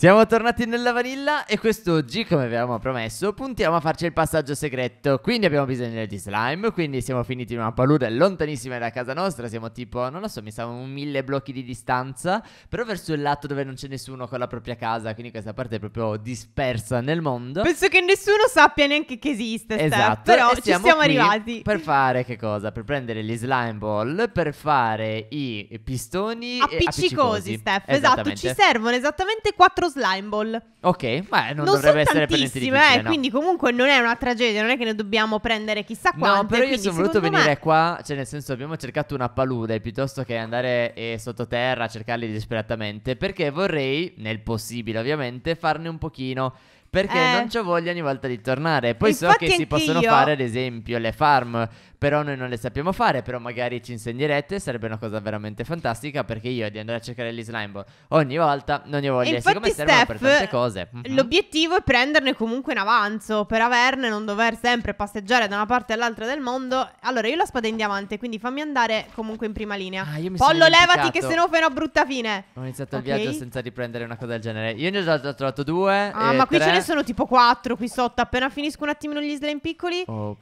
Siamo tornati nella vanilla e quest'oggi, come avevamo promesso, puntiamo a farci il passaggio segreto. Quindi abbiamo bisogno di slime, quindi siamo finiti in una palude lontanissima da casa nostra, siamo tipo, non lo so, mi sa un mille blocchi di distanza, però verso il lato dove non c'è nessuno con la propria casa, quindi questa parte è proprio dispersa nel mondo. Penso che nessuno sappia neanche che esiste, esatto, però ci siamo arrivati. Per fare che cosa? Per prendere gli slime ball, per fare i pistoni appiccicosi, appiccicosi. Steph, esatto, ci servono esattamente quattro slime ball. Ok, ma non, non dovrebbe essere per niente difficile, eh, no. quindi comunque non è una tragedia, non è che ne dobbiamo prendere chissà quante. No, però io sono voluto venire me... qua, cioè nel senso abbiamo cercato una palude piuttosto che andare eh, sottoterra a cercarli disperatamente, perché vorrei, nel possibile ovviamente, farne un pochino. Perché eh. non c'ho voglia ogni volta di tornare. Poi Infatti so che si possono io... fare, ad esempio, le farm. Però noi non le sappiamo fare, però magari ci insegnerete, sarebbe una cosa veramente fantastica perché io di andare a cercare gli slime ogni volta non ne voglio, e siccome Steph, servono per tante cose. Mm-hmm. L'obiettivo è prenderne comunque in avanzo per averne, non dover sempre passeggiare da una parte all'altra del mondo. Allora io la spada in diamante, quindi fammi andare comunque in prima linea. Ah, io mi Pollo, levati che sennò fai una brutta fine. Ho iniziato okay. il viaggio senza riprendere una cosa del genere. Io ne ho già trovato due. Ah, eh, ma qui tre. ce ne sono tipo quattro qui sotto. Appena finisco un attimino gli slime piccoli. Oh,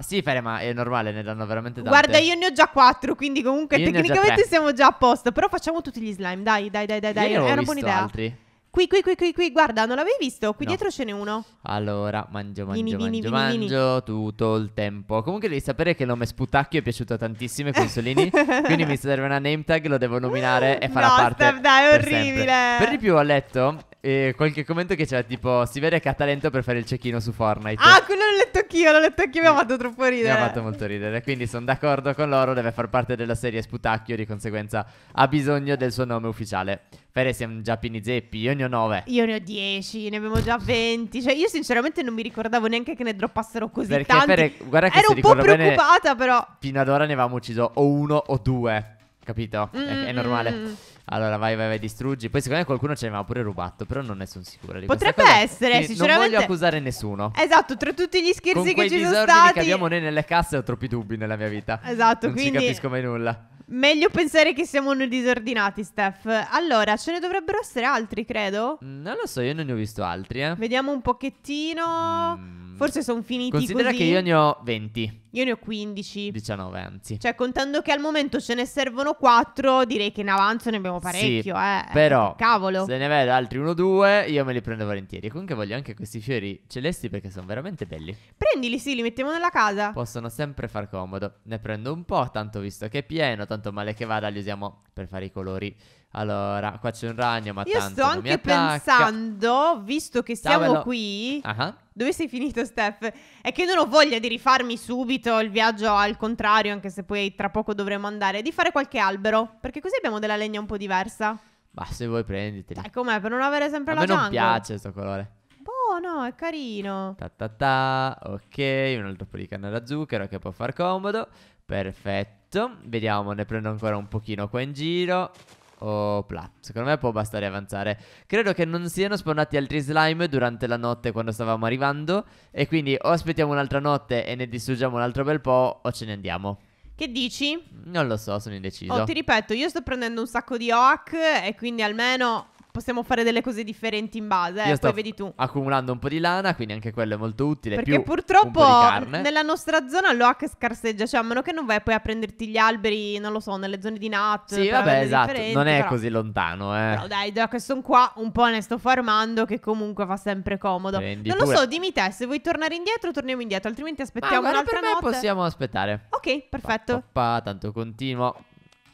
Sì, Ferema, è normale normale ne danno veramente tanto. Guarda, io ne ho già quattro, quindi comunque io tecnicamente siamo già a posto. Però facciamo tutti gli slime, dai, dai, dai, dai, dai. È una buona idea. Altri. Qui, qui, qui, qui, qui, guarda, non l'avevi visto? Qui no. dietro ce n'è uno. Allora, mangio, mangio, vini, mangio, vini, mangio vini. tutto il tempo. Comunque devi sapere che il nome Sputacchio è piaciuto tantissimo ai consolini, quindi mi serve una name tag, lo devo nominare e farà no, parte stop, dai, è orribile. Per, per di più ho letto e qualche commento che c'è tipo si vede che ha talento per fare il cecchino su Fortnite. Ah, quello l'ho letto anch'io, l'ho letto anch'io, mi ha fatto troppo ridere. Mi ha fatto molto ridere, quindi sono d'accordo con loro, deve far parte della serie Sputacchio, di conseguenza ha bisogno del suo nome ufficiale. Fere siamo già pini zeppi, io ne ho 9. Io ne ho 10, ne abbiamo già 20. Cioè, io sinceramente non mi ricordavo neanche che ne droppassero così Perché tanti. Perché Fere, guarda che Ero un po' preoccupata bene, però. Fino ad ora ne avevamo ucciso o uno o due, capito? Mm-hmm. È, è mm, normale. Mm, mm. Allora vai, vai, vai, distruggi. Poi secondo me qualcuno ce l'aveva pure rubato, però non ne sono sicura. Di Potrebbe essere, Quindi sinceramente. Non voglio accusare nessuno. Esatto, tra tutti gli scherzi che ci sono stati. che abbiamo noi nelle casse ho troppi dubbi nella mia vita. Esatto, non quindi. Non ci capisco mai nulla. Meglio pensare che siamo noi disordinati, Steph. Allora, ce ne dovrebbero essere altri, credo. Non lo so, io non ne ho visto altri, eh. Vediamo un pochettino. Mm. Mm. Forse sono finiti Considera così. che io ne ho 20. Io ne ho 15. 19 anzi. Cioè contando che al momento ce ne servono 4, direi che in avanzo ne abbiamo parecchio, sì, eh. eh. Però cavolo. Se ne vedo altri 1 2, io me li prendo volentieri. Comunque voglio anche questi fiori celesti perché sono veramente belli. Prendili, sì, li mettiamo nella casa. Possono sempre far comodo. Ne prendo un po', tanto visto che è pieno, tanto male che vada, li usiamo per fare i colori allora, qua c'è un ragno, ma Io tanto sto anche pensando, visto che siamo bello. qui, uh-huh. dove sei finito, Steph? È che non ho voglia di rifarmi subito il viaggio al contrario, anche se poi tra poco dovremo andare, di fare qualche albero, perché così abbiamo della legna un po' diversa. Ma se vuoi prenditeli. Dai, com'è? Per non avere sempre A la jungle. A me non piace questo colore. Boh, no, è carino. Ta ta ta. Ok, un altro po' di canna da zucchero che può far comodo. Perfetto. Vediamo, ne prendo ancora un pochino qua in giro. Oh, Secondo me può bastare avanzare. Credo che non siano spawnati altri slime durante la notte quando stavamo arrivando. E quindi o aspettiamo un'altra notte e ne distruggiamo un altro bel po' o ce ne andiamo. Che dici? Non lo so, sono indeciso. Oh, ti ripeto, io sto prendendo un sacco di oak e quindi almeno possiamo fare delle cose differenti in base. Eh, Io poi vedi tu. Accumulando un po' di lana, quindi anche quello è molto utile. Perché purtroppo nella nostra zona l'OH scarseggia, cioè a meno che non vai poi a prenderti gli alberi, non lo so, nelle zone di nat. Sì, vabbè, esatto, non è però... così lontano. Eh. Però dai, da questo qua un po' ne sto farmando che comunque fa sempre comodo. Prendi non pure. lo so, dimmi te, se vuoi tornare indietro torniamo indietro, altrimenti aspettiamo Ma un'altra per notte. possiamo aspettare. Ok, perfetto. Pa, pa, pa, tanto continuo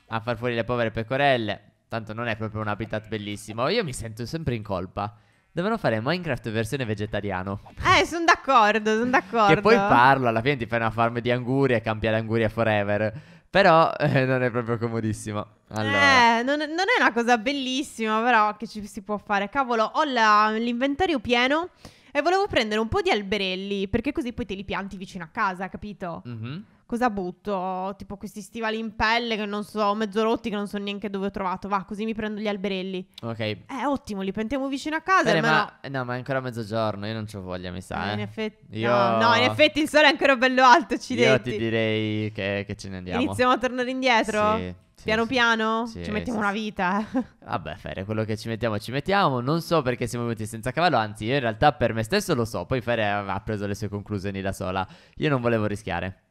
a far fuori le povere pecorelle. Tanto non è proprio un habitat bellissimo. Io mi sento sempre in colpa. Devono fare Minecraft versione vegetariano. Eh, sono d'accordo, sono d'accordo. che poi parlo, alla fine ti fai una farm di anguria e cambiare l'anguria forever. Però eh, non è proprio comodissimo. Allora. Eh, non, non, è una cosa bellissima, però che ci si può fare. Cavolo, ho la, l'inventario pieno e volevo prendere un po' di alberelli, perché così poi te li pianti vicino a casa, capito? Mhm cosa butto? Tipo questi stivali in pelle che non so, mezzo rotti che non so neanche dove ho trovato. Va, così mi prendo gli alberelli. Ok. Eh, ottimo, li pentiamo vicino a casa. Bene, ma... Eh, no... ma è ancora mezzogiorno, io non ho voglia, mi sa. Eh, eh. In effetti... Io... No, in effetti il sole è ancora bello alto, ci Io ti direi che, che, ce ne andiamo. Iniziamo a tornare indietro? Sì. Sì, piano piano sì, ci mettiamo sì, una vita. Vabbè, Fere, quello che ci mettiamo ci mettiamo. Non so perché siamo venuti senza cavallo, anzi, io in realtà per me stesso lo so. Poi Fere ha preso le sue conclusioni da sola. Io non volevo rischiare.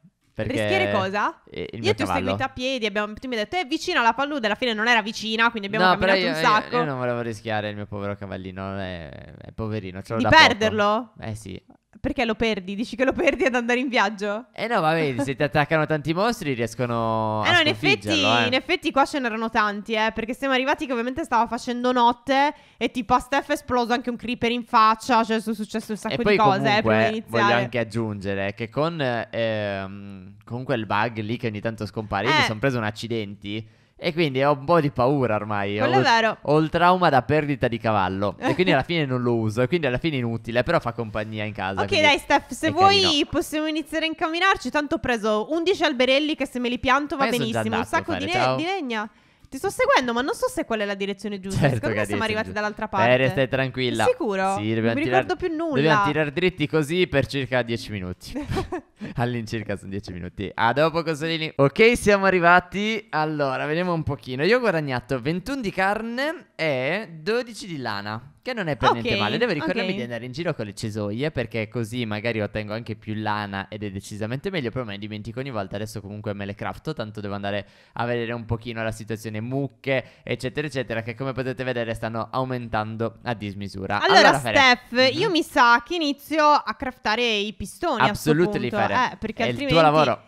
Rischiare cosa? Eh, io ti ho seguito a piedi, abbiamo, tu mi hai detto è eh, vicino alla palude, alla fine non era vicina, quindi abbiamo no, camminato io, un sacco. Io, io non volevo rischiare il mio povero cavallino, è, è poverino. Ce Di perderlo? Poco. Eh sì. Perché lo perdi? Dici che lo perdi ad andare in viaggio? Eh no, vabbè, se ti attaccano tanti mostri riescono eh a no, in effetti, eh. in effetti qua ce n'erano tanti, eh, perché siamo arrivati che ovviamente stava facendo notte e tipo a Steph è esploso anche un creeper in faccia, cioè sono successe un sacco di cose eh, comunque, eh, prima di iniziare. voglio anche aggiungere che con, ehm, con quel bug lì che ogni tanto scompare, eh. mi sono preso un accidenti e quindi ho un po' di paura ormai. Quello ho, è vero. Ho il trauma da perdita di cavallo. e quindi alla fine non lo uso. E quindi alla fine è inutile. Però fa compagnia in casa. Ok, dai, Steph. Se vuoi carino. possiamo iniziare a incamminarci. Tanto ho preso 11 alberelli che se me li pianto va benissimo. Un sacco di, ne- di legna. Ti sto seguendo, ma non so se quella è la direzione giusta. Certo Secondo siamo arrivati dall'altra eh, parte. Eh, stai tranquilla. sicuro? Sì, non mi tirar... ricordo più nulla. Dobbiamo tirare dritti così per circa 10 minuti. All'incirca sono 10 minuti. A ah, dopo, Cosolini. Ok, siamo arrivati. Allora, vediamo un pochino. Io ho guadagnato 21 di carne e 12 di lana. Che non è per okay, niente male. Devo ricordarmi okay. di andare in giro con le cesoie perché così magari ottengo anche più lana ed è decisamente meglio. Però me ne dimentico ogni volta. Adesso comunque me le crafto. Tanto devo andare a vedere un pochino la situazione mucche, eccetera, eccetera. Che come potete vedere stanno aumentando a dismisura. Allora, allora Steph, fare... io mhm. mi sa che inizio a craftare i pistoni. Assolutamente eh, perché è altrimenti... il tuo lavoro. Allora.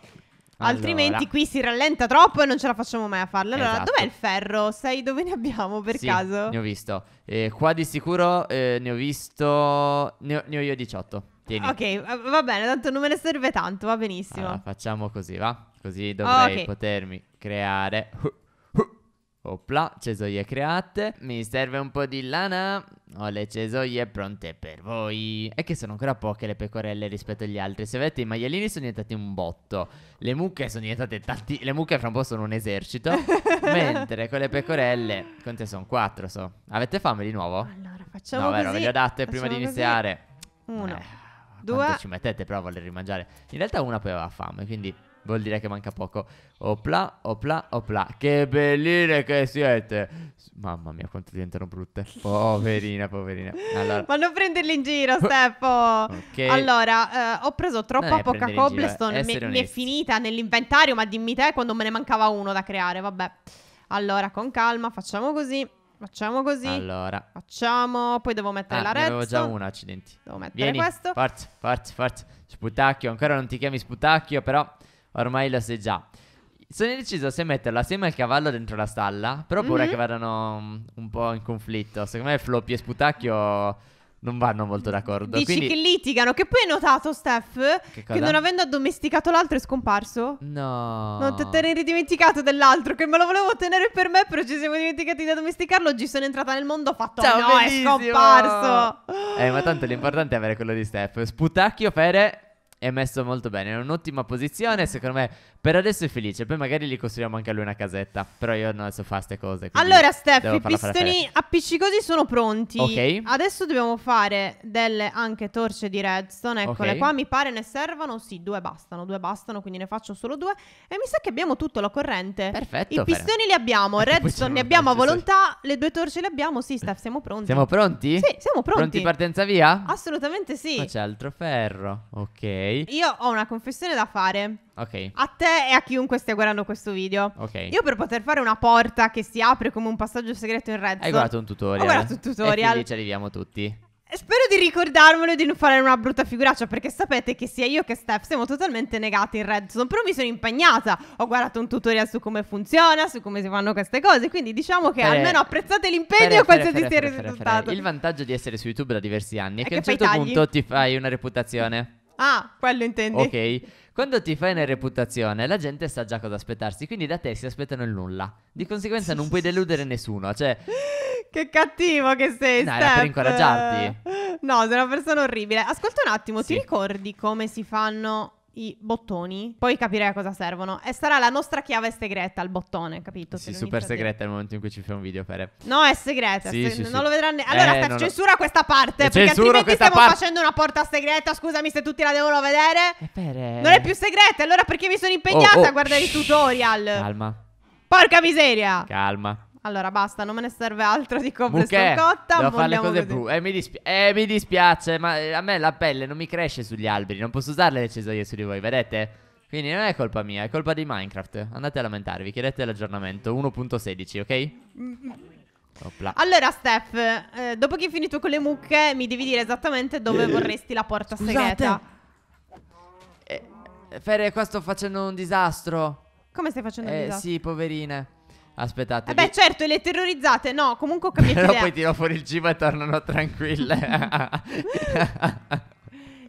Altrimenti qui si rallenta troppo e non ce la facciamo mai a farla. Allora, esatto. dov'è il ferro? Sai dove ne abbiamo per sì, caso? Ne ho visto. Eh, qua di sicuro eh, ne ho visto. Ne ho, ne ho io 18. Tieni. Ok, va bene, tanto non me ne serve tanto, va benissimo. Allora, facciamo così, va? Così dovrei okay. potermi creare. Opla, cesoie create. Mi serve un po' di lana. Ho le cesoie pronte per voi. E che sono ancora poche le pecorelle rispetto agli altri. Se vedete, i maialini sono diventati un botto. Le mucche sono diventate tanti. Le mucche fra un po' sono un esercito. mentre con le pecorelle, con te sono quattro. So. Avete fame di nuovo? Allora, facciamo. No, vero, ve le ho date prima di iniziare. Così. Uno. Eh, due. ci mettete però a voler rimangiare? In realtà una poi aveva fame, quindi. Vuol dire che manca poco. Opla, opla, opla. Che belline che siete. Mamma mia, quanto diventano brutte. Poverina, poverina. Allora... Ma non prenderli in giro, Stefo. okay. Allora, eh, ho preso troppa poca cobblestone. Eh. Mi, mi è finita nell'inventario, ma dimmi te quando me ne mancava uno da creare. Vabbè. Allora, con calma, facciamo così. Facciamo così. Allora. Facciamo. Poi devo mettere ah, la redstone. Ne avevo già una, accidenti. Devo mettere Vieni, questo. Forza, forza, forza. Sputacchio, ancora non ti chiami sputacchio, però. Ormai lo sai già. Sono deciso se metterlo assieme al cavallo dentro la stalla. Però pure mm-hmm. che vadano mm, un po' in conflitto. Secondo me Floppy e Sputacchio non vanno molto d'accordo. Dici quindi... che litigano. Che poi hai notato, Steph, che, che, non avendo addomesticato l'altro è scomparso? No. Non te, te ne eri dimenticato dell'altro, che me lo volevo tenere per me, però ci siamo dimenticati di addomesticarlo. Oggi sono entrata nel mondo, ho fatto Ciao, no, bellissimo. è scomparso. Eh, ma tanto l'importante è avere quello di Steph. Sputacchio, Fere è messo molto bene, è un'ottima posizione, secondo me per adesso è felice, poi magari gli costruiamo anche a lui una casetta. Però io non adesso fa queste cose. Allora, Steph, i pistoni appiccicosi sono pronti. Ok. Adesso dobbiamo fare delle anche torce di redstone. Eccole okay. qua, mi pare ne servano. Sì, due bastano, due bastano, quindi ne faccio solo due. E mi sa che abbiamo tutto la corrente. Perfetto. I pistoni li abbiamo, eh, redstone li abbiamo a volontà, le due torce le abbiamo. Sì, Steph, siamo pronti. Siamo pronti? Sì, siamo pronti. Pronti partenza via? Assolutamente sì. Ma c'è altro ferro. Ok. Io ho una confessione da fare. Ok. A te e a chiunque stia guardando questo video. Ok. Io per poter fare una porta che si apre come un passaggio segreto in Redstone. Hai guardato un tutorial. Ho guardato un tutorial. E quindi ci arriviamo tutti. Spero di ricordarmelo e di non fare una brutta figuraccia perché sapete che sia io che Steph siamo totalmente negati in Redstone. però mi sono impegnata, ho guardato un tutorial su come funziona, su come si fanno queste cose, quindi diciamo che fere, almeno apprezzate l'impegno e qualsiasi sia il risultato. Il vantaggio di essere su YouTube da diversi anni è, è che, a un certo punto ti fai una reputazione. Ah, quello intendi. Ok. Quando ti fai una reputazione, la gente sa già cosa aspettarsi, quindi da te si aspettano il nulla. Di conseguenza non puoi deludere nessuno, cioè... Che cattivo che sei, No, era per incoraggiarti. No, sei una persona orribile. Ascolta un attimo, Sì. ti ricordi come si fanno i bottoni, poi capirei a cosa servono. E sarà la nostra chiave segreta il bottone, capito? Sì, super segreta nel momento in cui ci fai un video, Fere. No, è segreta, sì, se- sì, non sì. lo vedrà neanche. Allora, eh, Steph, censura lo... questa parte, perché altrimenti stiamo par- facendo una porta segreta, scusami se tutti la devono vedere. Eh, pere... Non è più segreta, allora perché mi sono impegnata oh, oh. a guardare i tutorial? Calma. Porca miseria. Calma. Allora basta, non me ne serve altro di cobblestone cotta. Devo fare le cose blu. Eh, dispi- eh, mi dispiace, ma eh, a me la pelle non mi cresce sugli alberi. Non posso usarle le cesoie su di voi, vedete? Quindi non è colpa mia, è colpa di Minecraft. Andate a lamentarvi, chiedete l'aggiornamento 1.16, ok? Opla. Allora, Steph, eh, dopo che hai finito con le mucche, mi devi dire esattamente dove eh. vorresti la porta Scusate. segreta. Eh, eh, Fere, qua sto facendo un disastro. Come stai facendo eh, un disastro? Sì, poverine. Aspettate. Vabbè, eh certo, le terrorizzate. No, comunque ho capito. Però idea. poi tiro fuori il cibo e tornano tranquille.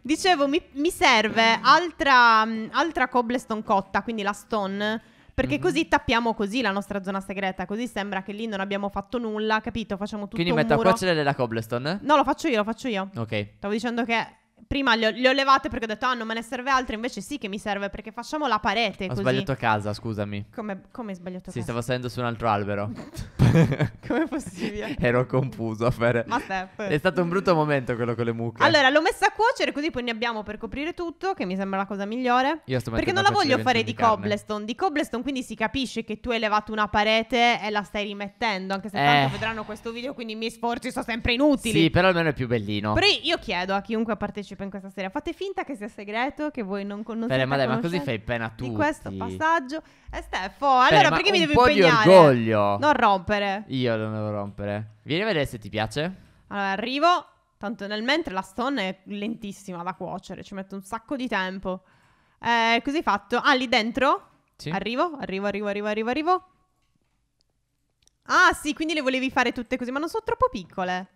Dicevo, mi, mi serve altra, mh, altra cobblestone cotta, quindi la stone. Perché Mhm. così tappiamo così la nostra zona segreta. Così sembra che lì non abbiamo fatto nulla, capito? Facciamo tutto Quindi un metto a cuocere della cobblestone. No, lo faccio io, lo faccio io. Ok. Stavo dicendo che prima le ho, le ho, levate perché ho detto ah non me ne serve altre, invece sì che mi serve perché facciamo la parete. Ho così. sbagliato a casa, scusami. Come, come hai sbagliato a casa? si stavo salendo su un altro albero. come possibile? Ero confuso. Per... Ma Steph. È stato un brutto momento quello con le mucche. Allora l'ho messa a cuocere così poi ne abbiamo per coprire tutto, che mi sembra la cosa migliore. Io sto Perché non la voglio fare di, di cobblestone. Di cobblestone quindi si capisce che tu hai levato una parete e la stai rimettendo, anche se eh. tanto vedranno questo video quindi i miei sforzi sono sempre inutili. Sì, però almeno è più bellino. Però io chiedo a chiunque partecipa partecipa in questa serie. Fate finta che sia segreto, che voi non conoscete. Bene, ma dai, ma così fai pena a tutti. Di questo passaggio. E eh, Steffo, allora perché mi devi impegnare? Un po' di orgoglio. Non rompere. Io non devo rompere. Vieni a vedere se ti piace. Allora, arrivo. Tanto nel mentre la stone è lentissima da cuocere, ci mette un sacco di tempo. Eh, così fatto. Ah, lì dentro? Sì. Arrivo, arrivo, arrivo, arrivo, arrivo, arrivo. Ah, sì, quindi le volevi fare tutte così, ma non sono troppo piccole.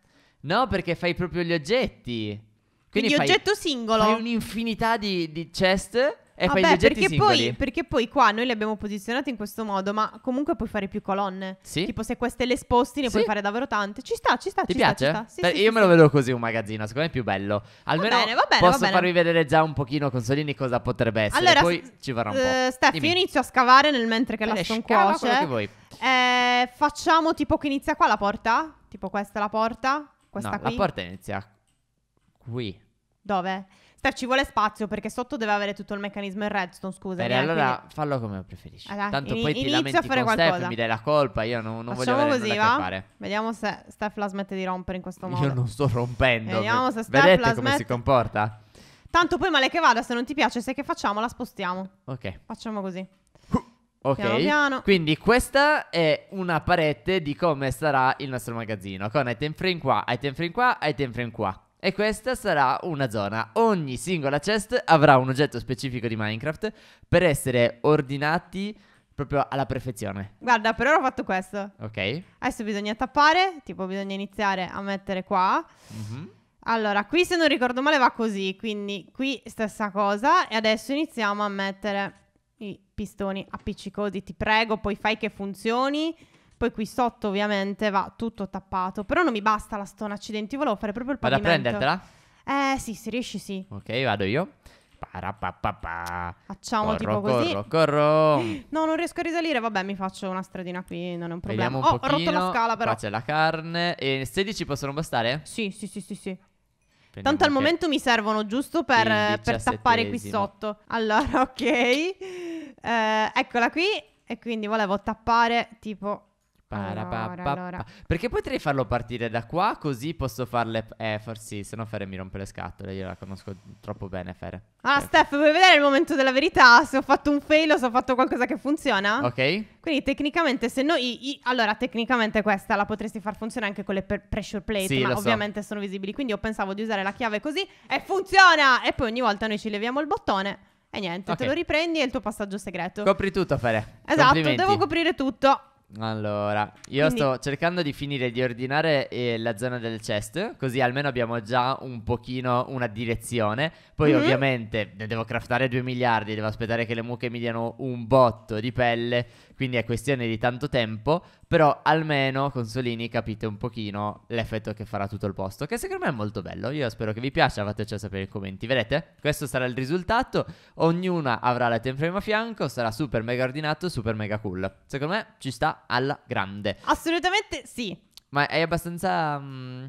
No, perché fai proprio gli oggetti. Quindi, Quindi oggetto singolo. Fai un'infinità di, di chest e Vabbè, fai gli oggetti perché singoli. Poi, perché poi qua noi li abbiamo posizionati in questo modo, ma comunque puoi fare più colonne. Sì. Tipo se queste le sposti ne sì. puoi fare davvero tante. Ci sta, ci sta, Ti ci piace? sta. Ci sta. Sì, sì, io me lo vedo così un magazzino, secondo me è più bello. Almeno va bene, va bene, posso va bene. farvi vedere già un pochino con Solini cosa potrebbe essere. Allora, poi s- ci varrà un eh, po'. Steph, io inizio a scavare nel mentre che la sto cuoce. quello che vuoi. Eh, facciamo tipo che inizia qua la porta? Tipo questa è la porta? Questa no, qui? la porta inizia Qui. Dove? Steph ci vuole spazio perché sotto deve avere tutto il meccanismo in redstone, scusa. Bene, eh, allora quindi... fallo come preferisci. Allora, Tanto in, poi ti lamenti con qualcosa. Steph, mi dai la colpa, io non, non voglio avere così, nulla fare. Vediamo se Steph la smette di rompere in questo modo. Io non sto rompendo. Vediamo se Steph Vedete la come si comporta? Tanto poi male che vada, se non ti piace, sai che facciamo? La spostiamo. Ok. Facciamo così. Ok, piano piano. quindi questa è una parete di come sarà il nostro magazzino con item frame qua, item frame qua, item frame qua. E questa sarà una zona. Ogni singola chest avrà un oggetto specifico di Minecraft per essere ordinati proprio alla perfezione. Guarda, per ora ho fatto questo. Ok. Adesso bisogna tappare, tipo bisogna iniziare a mettere qua. Mm-hmm. Allora, qui se non ricordo male va così, quindi qui stessa cosa e adesso iniziamo a mettere i pistoni appiccicosi, ti prego, poi fai che funzioni. Poi qui sotto ovviamente va tutto tappato. Però non mi basta la stona, accidenti, volevo fare proprio il Vado pavimento. Vado a prendertela? Eh sì, se riesci sì. Ok, vado io. Parapapapà. Facciamo corro, tipo così. Corro, corro. No, non riesco a risalire. Vabbè, mi faccio una stradina qui, non è un problema. Vediamo un oh, pochino. ho rotto la scala però. Qua c'è la carne. E 16 possono bastare? Sì, sì, sì, sì, sì. Tanto al momento mi servono giusto per, per tappare qui sotto. Allora, ok. Eh, eccola qui. E quindi volevo tappare tipo allora, allora. Perché potrei farlo partire da qua così posso farle... Eh, forse sì, se no Fere mi rompe le scatole, io la conosco troppo bene Fere. Ah, certo. Steph, vuoi vedere il momento della verità? Se ho fatto un fail o se ho fatto qualcosa che funziona? Ok. Quindi tecnicamente se noi... I, allora, tecnicamente questa la potresti far funzionare anche con le pressure plate, sì, ma ovviamente so. sono visibili. Quindi io pensavo di usare la chiave così e funziona! E poi ogni volta noi ci leviamo il bottone. E niente, okay. te lo riprendi e il tuo passaggio segreto. Copri tutto, Fere. Esatto, devo coprire tutto. Allora, io Quindi... sto cercando di finire di ordinare eh, la zona del chest, così almeno abbiamo già un pochino una direzione. Poi mm-hmm. ovviamente ne devo craftare 2 miliardi, devo aspettare che le mucche mi diano un botto di pelle, quindi è questione di tanto tempo, però almeno, consolini, capite un pochino l'effetto che farà tutto il posto, che secondo me è molto bello. Io spero che vi piaccia, fateci sapere nei commenti. Vedete? Questo sarà il risultato. Ognuna avrà la time frame a fianco, sarà super mega ordinato, super mega cool. Secondo me ci sta alla grande. Assolutamente sì. Ma è abbastanza... mm,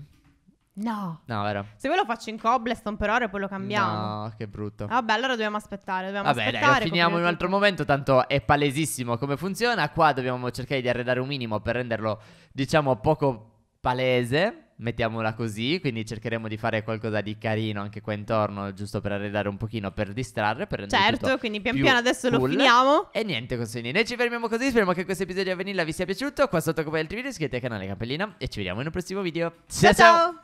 No. no, vero? Se voi lo faccio in cobblestone per ora e poi lo cambiamo. No, che brutto. Vabbè, allora dobbiamo aspettare. Dobbiamo Vabbè, dai, lo finiamo in un altro momento, tanto è palesissimo come funziona. Qua dobbiamo cercare di arredare un minimo per renderlo, diciamo, poco palese mettiamola così, quindi cercheremo di fare qualcosa di carino anche qua intorno, giusto per arredare un pochino, per distrarre, per rendere Certo, quindi pian piano adesso cool. lo finiamo. E niente, consegni. noi ci fermiamo così, speriamo che questo episodio di Vanilla vi sia piaciuto, qua sotto come altri video iscrivetevi al canale Cappellina e ci vediamo in un prossimo video. ciao! ciao. ciao.